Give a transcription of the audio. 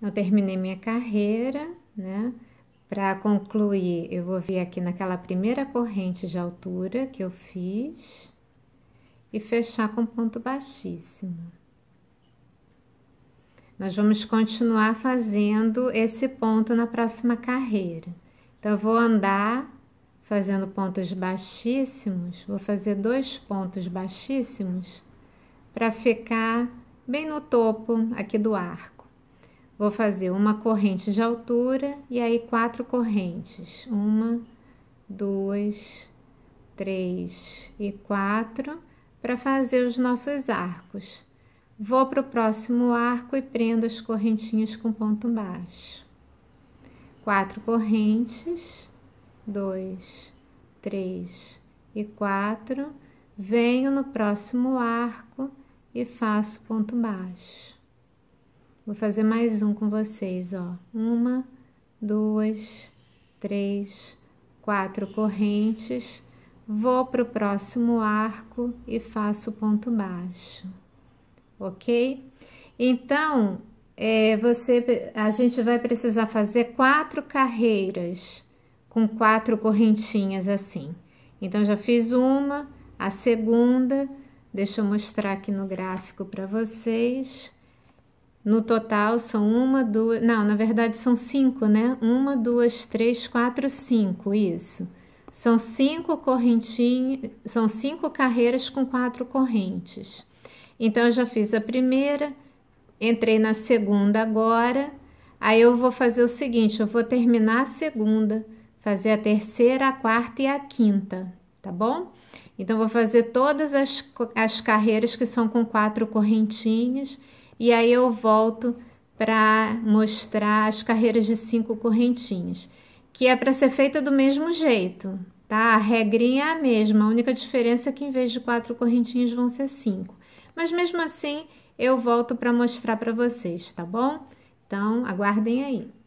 Eu terminei minha carreira, né? Para concluir, eu vou vir aqui naquela primeira corrente de altura que eu fiz e fechar com ponto baixíssimo. Nós vamos continuar fazendo esse ponto na próxima carreira. Então, eu vou andar fazendo pontos baixíssimos, vou fazer dois pontos baixíssimos para ficar bem no topo aqui do arco. Vou fazer uma corrente de altura e aí quatro correntes. Uma, duas, três e quatro para fazer os nossos arcos. Vou para o próximo arco e prendo as correntinhas com ponto baixo. Quatro correntes, dois, três e quatro. Venho no próximo arco e faço ponto baixo. Vou fazer mais um com vocês, ó. Uma, duas, três, quatro correntes. Vou pro próximo arco e faço ponto baixo, ok? Então, é, você, a gente vai precisar fazer quatro carreiras com quatro correntinhas assim. Então, já fiz uma, a segunda, deixa eu mostrar aqui no gráfico para vocês. No total são uma, duas. Não, na verdade são cinco, né? Uma, duas, três, quatro, cinco. Isso. São cinco correntinhas, são cinco carreiras com quatro correntes. Então, eu já fiz a primeira, entrei na segunda agora. Aí eu vou fazer o seguinte: eu vou terminar a segunda, fazer a terceira, a quarta e a quinta, tá bom? Então, vou fazer todas as, as carreiras que são com quatro correntinhas e aí eu volto para mostrar as carreiras de cinco correntinhas, que é para ser feita do mesmo jeito, tá? A regrinha é a mesma, a única diferença é que em vez de quatro correntinhas vão ser cinco. Mas mesmo assim, eu volto para mostrar para vocês, tá bom? Então, aguardem aí.